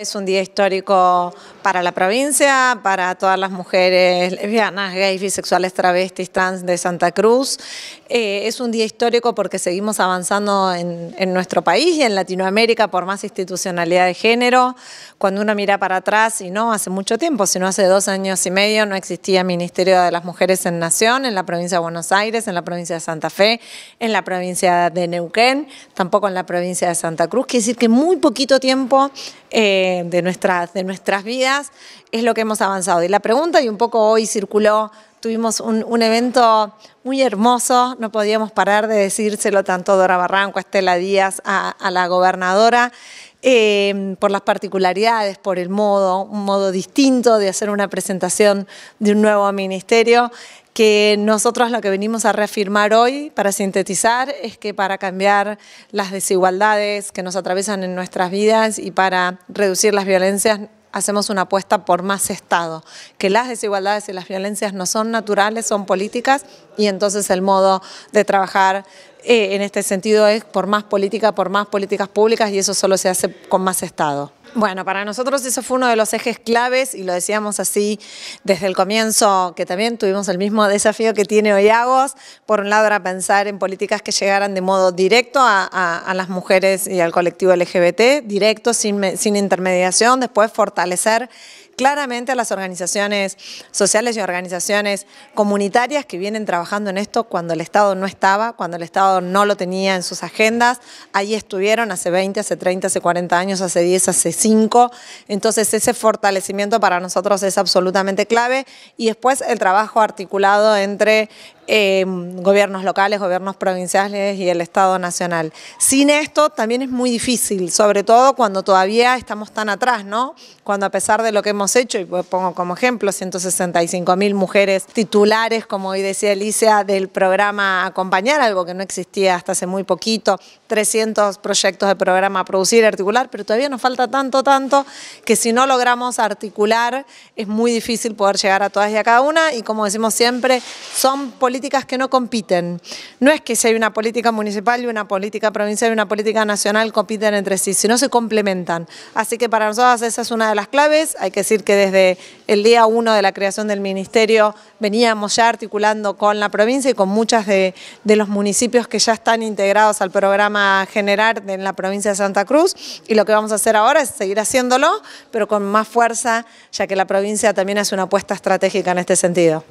Es un día histórico para la provincia, para todas las mujeres lesbianas, gays, bisexuales, travestis, trans de Santa Cruz. Eh, es un día histórico porque seguimos avanzando en, en, nuestro país y en Latinoamérica por más institucionalidad de género. Cuando uno mira para atrás, y no hace mucho tiempo, sino hace dos años y medio, no existía Ministerio de las Mujeres en Nación en la provincia de Buenos Aires, en la provincia de Santa Fe, en la provincia de Neuquén, tampoco en la provincia de Santa Cruz. Quiere decir que muy poquito tiempo eh, de, nuestras, de nuestras vidas, es lo que hemos avanzado. Y la pregunta, y un poco hoy circuló, tuvimos un, evento muy hermoso, no podíamos parar de decírselo tanto a Dora Barranco, a Estela Díaz, a, la gobernadora, eh, por las particularidades, por el modo, un modo distinto de hacer una presentación de un nuevo ministerio que nosotros lo que venimos a reafirmar hoy, para sintetizar, es que para cambiar las desigualdades que nos atraviesan en nuestras vidas y para reducir las violencias, hacemos una apuesta por más Estado, que las desigualdades y las violencias no son naturales, son políticas, y entonces el modo de trabajar eh, en este sentido es por más política, por más políticas públicas, y eso solo se hace con más Estado. Bueno, para nosotros eso fue uno de los ejes claves y lo decíamos así desde el comienzo, que también tuvimos el mismo desafío que tiene hoy Por un lado era pensar en políticas que llegaran de modo directo a, las mujeres y al colectivo LGBT, directo, sin, sin intermediación, después fortalecer claramente a las organizaciones sociales y organizaciones comunitarias que vienen trabajando en esto cuando el Estado no estaba, cuando el Estado no lo tenía en sus agendas. Ahí estuvieron hace 20, hace 30, hace 40 años, hace 10, hace 5. Entonces ese fortalecimiento para nosotros es absolutamente clave. Y después el trabajo articulado entre Em, gobiernos locales, gobiernos provinciales y el Estado Nacional. Sin esto también es muy difícil, sobre todo cuando todavía estamos tan atrás, ¿no? Cuando a pesar de lo que hemos hecho, y pues pongo como ejemplo 165 mil mujeres titulares, como hoy decía Alicia, del programa Acompañar, algo que no existía hasta hace muy poquito, 300 proyectos de programa Producir y Articular, pero todavía nos falta tanto, tanto, que si no logramos articular es muy difícil poder llegar a todas y a cada una, y como decimos siempre, son políticas políticas que no compiten. No es que si hay una política municipal y una política provincial y una política nacional compiten entre sí, sino se complementan. Así que para nosotros esa es una de las claves. Hay que decir que desde el día uno de la creación del ministerio veníamos ya articulando con la provincia y con muchas de, los municipios que ya están integrados al programa General en la provincia de Santa Cruz. Y lo que vamos a hacer ahora es seguir haciéndolo, pero con más fuerza, ya que la provincia también es una apuesta estratégica en este sentido.